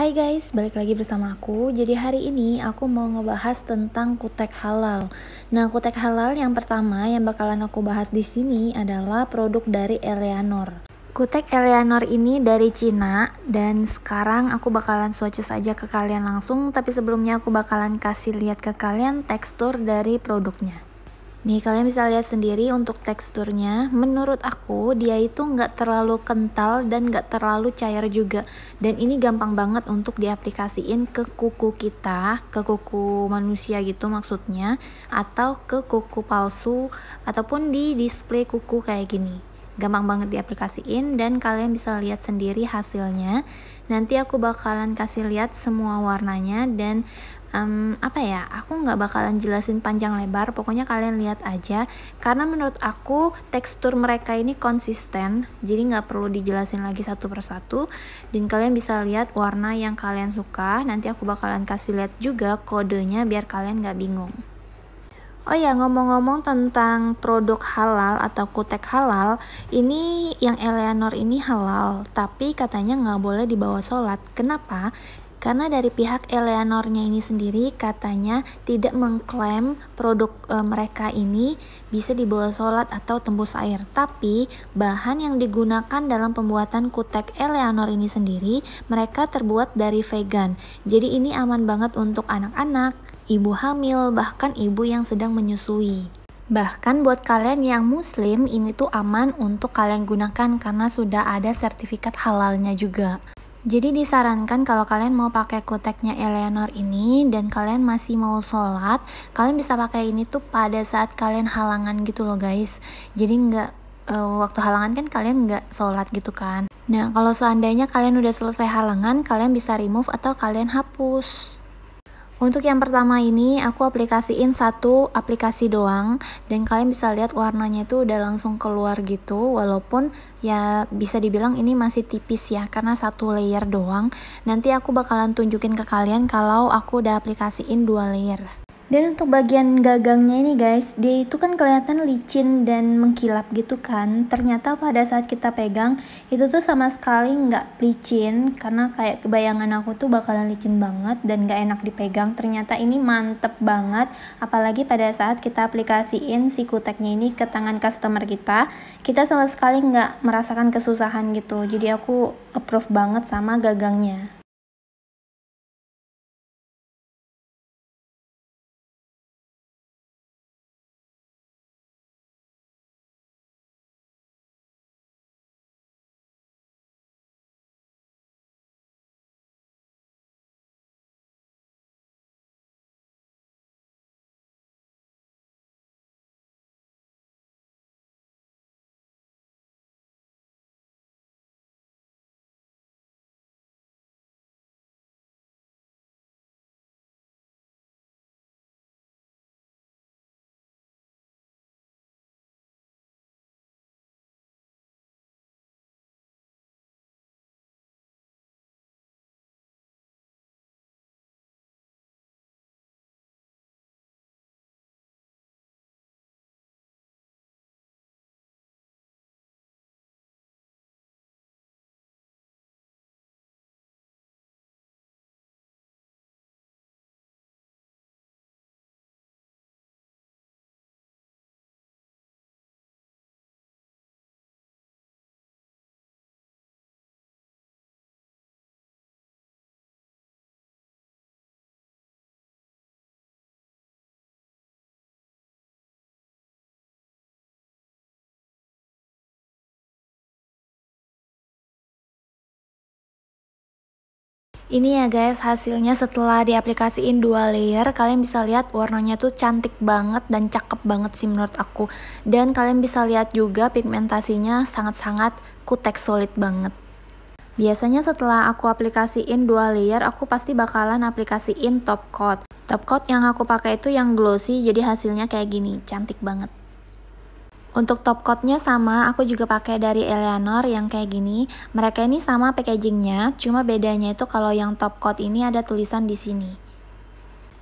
Hai guys, balik lagi bersama aku. Jadi hari ini aku mau ngebahas tentang kutek halal. Nah, kutek halal yang pertama yang bakalan aku bahas di sini adalah produk dari Eleanor. Kutek Eleanor ini dari Cina dan sekarang aku bakalan swatches aja ke kalian langsung tapi sebelumnya aku bakalan kasih lihat ke kalian tekstur dari produknya. Nih kalian bisa lihat sendiri untuk teksturnya Menurut aku dia itu nggak terlalu kental dan nggak terlalu cair juga Dan ini gampang banget untuk diaplikasiin ke kuku kita Ke kuku manusia gitu maksudnya Atau ke kuku palsu Ataupun di display kuku kayak gini gampang banget diaplikasiin dan kalian bisa lihat sendiri hasilnya nanti aku bakalan kasih lihat semua warnanya dan um, apa ya aku nggak bakalan jelasin panjang lebar pokoknya kalian lihat aja karena menurut aku tekstur mereka ini konsisten jadi nggak perlu dijelasin lagi satu persatu dan kalian bisa lihat warna yang kalian suka nanti aku bakalan kasih lihat juga kodenya biar kalian nggak bingung Oh ya, ngomong-ngomong tentang produk halal atau kutek halal, ini yang Eleanor ini halal, tapi katanya nggak boleh dibawa sholat. Kenapa? Karena dari pihak Eleanornya ini sendiri katanya tidak mengklaim produk e, mereka ini bisa dibawa sholat atau tembus air. Tapi bahan yang digunakan dalam pembuatan kutek Eleanor ini sendiri mereka terbuat dari vegan. Jadi ini aman banget untuk anak-anak, ibu hamil, bahkan ibu yang sedang menyusui. Bahkan buat kalian yang muslim ini tuh aman untuk kalian gunakan karena sudah ada sertifikat halalnya juga. Jadi disarankan kalau kalian mau pakai kuteknya Eleanor ini dan kalian masih mau sholat, kalian bisa pakai ini tuh pada saat kalian halangan gitu loh guys. Jadi nggak eh, waktu halangan kan kalian nggak sholat gitu kan. Nah kalau seandainya kalian udah selesai halangan, kalian bisa remove atau kalian hapus. Untuk yang pertama ini aku aplikasiin satu aplikasi doang dan kalian bisa lihat warnanya itu udah langsung keluar gitu walaupun ya bisa dibilang ini masih tipis ya karena satu layer doang. Nanti aku bakalan tunjukin ke kalian kalau aku udah aplikasiin dua layer. Dan untuk bagian gagangnya ini guys, dia itu kan kelihatan licin dan mengkilap gitu kan. Ternyata pada saat kita pegang, itu tuh sama sekali nggak licin. Karena kayak bayangan aku tuh bakalan licin banget dan nggak enak dipegang. Ternyata ini mantep banget. Apalagi pada saat kita aplikasiin si kuteknya ini ke tangan customer kita. Kita sama sekali nggak merasakan kesusahan gitu. Jadi aku approve banget sama gagangnya. Ini ya guys hasilnya setelah diaplikasiin dua layer kalian bisa lihat warnanya tuh cantik banget dan cakep banget sih menurut aku. Dan kalian bisa lihat juga pigmentasinya sangat-sangat kutek solid banget. Biasanya setelah aku aplikasiin dua layer, aku pasti bakalan aplikasiin top coat. Top coat yang aku pakai itu yang glossy, jadi hasilnya kayak gini, cantik banget. Untuk top coatnya sama, aku juga pakai dari Eleanor yang kayak gini. Mereka ini sama packagingnya, cuma bedanya itu kalau yang top coat ini ada tulisan di sini.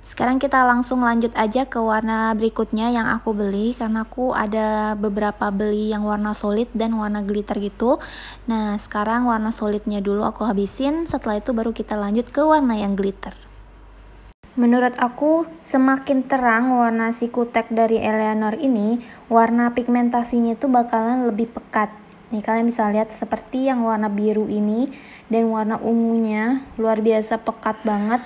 Sekarang kita langsung lanjut aja ke warna berikutnya yang aku beli karena aku ada beberapa beli yang warna solid dan warna glitter gitu. Nah, sekarang warna solidnya dulu aku habisin, setelah itu baru kita lanjut ke warna yang glitter. Menurut aku, semakin terang warna si kutek dari Eleanor ini, warna pigmentasinya itu bakalan lebih pekat. Nih kalian bisa lihat seperti yang warna biru ini dan warna ungunya luar biasa pekat banget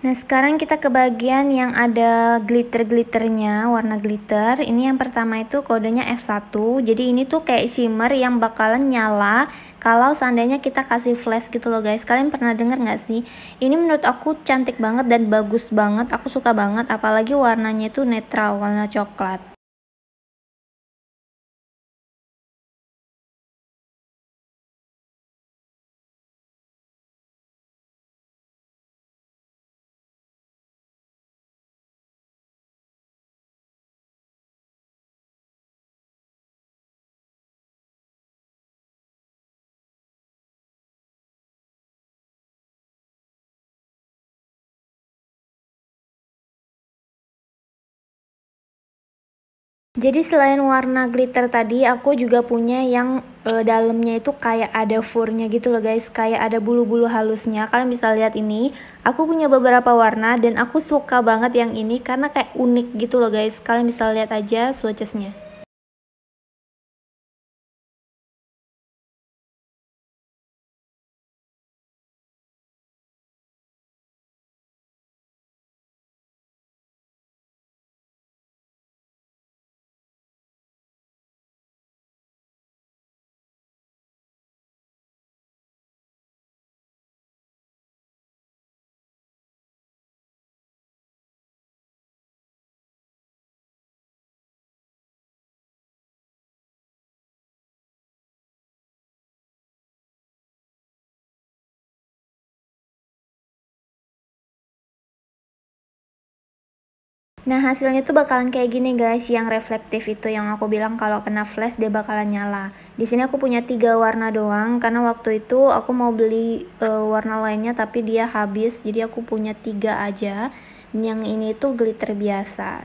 Nah sekarang kita ke bagian yang ada glitter-glitternya, warna glitter. Ini yang pertama itu kodenya F1, jadi ini tuh kayak shimmer yang bakalan nyala kalau seandainya kita kasih flash gitu loh guys. Kalian pernah denger gak sih? Ini menurut aku cantik banget dan bagus banget, aku suka banget apalagi warnanya itu netral, warna coklat. Jadi selain warna glitter tadi, aku juga punya yang e, dalamnya itu kayak ada furnya gitu loh guys, kayak ada bulu-bulu halusnya. Kalian bisa lihat ini. Aku punya beberapa warna dan aku suka banget yang ini karena kayak unik gitu loh guys. Kalian bisa lihat aja swatchesnya. Nah hasilnya tuh bakalan kayak gini guys, yang reflektif itu yang aku bilang kalau kena flash dia bakalan nyala. Di sini aku punya tiga warna doang karena waktu itu aku mau beli uh, warna lainnya tapi dia habis, jadi aku punya tiga aja. Yang ini tuh glitter biasa.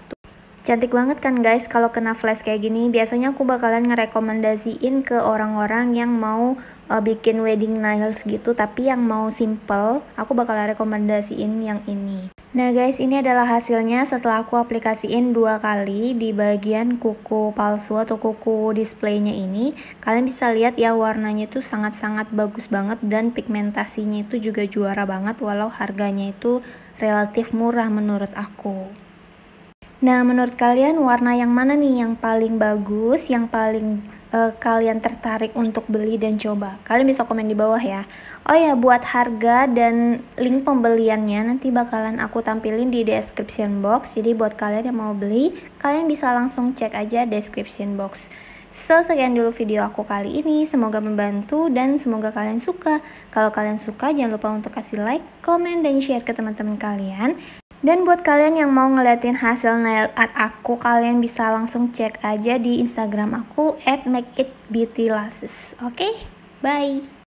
Cantik banget kan guys kalau kena flash kayak gini. Biasanya aku bakalan ngerekomendasiin ke orang-orang yang mau uh, bikin wedding nails gitu tapi yang mau simple, aku bakalan rekomendasiin yang ini. Nah guys ini adalah hasilnya setelah aku aplikasiin dua kali di bagian kuku palsu atau kuku displaynya ini Kalian bisa lihat ya warnanya itu sangat-sangat bagus banget dan pigmentasinya itu juga juara banget walau harganya itu relatif murah menurut aku Nah, menurut kalian warna yang mana nih yang paling bagus, yang paling uh, kalian tertarik untuk beli dan coba? Kalian bisa komen di bawah ya. Oh ya, buat harga dan link pembeliannya nanti bakalan aku tampilin di description box. Jadi buat kalian yang mau beli, kalian bisa langsung cek aja description box. So, sekian dulu video aku kali ini. Semoga membantu dan semoga kalian suka. Kalau kalian suka, jangan lupa untuk kasih like, komen, dan share ke teman-teman kalian. Dan buat kalian yang mau ngeliatin hasil nail art aku, kalian bisa langsung cek aja di Instagram aku at @makeitbeautylasses. Oke, okay? bye.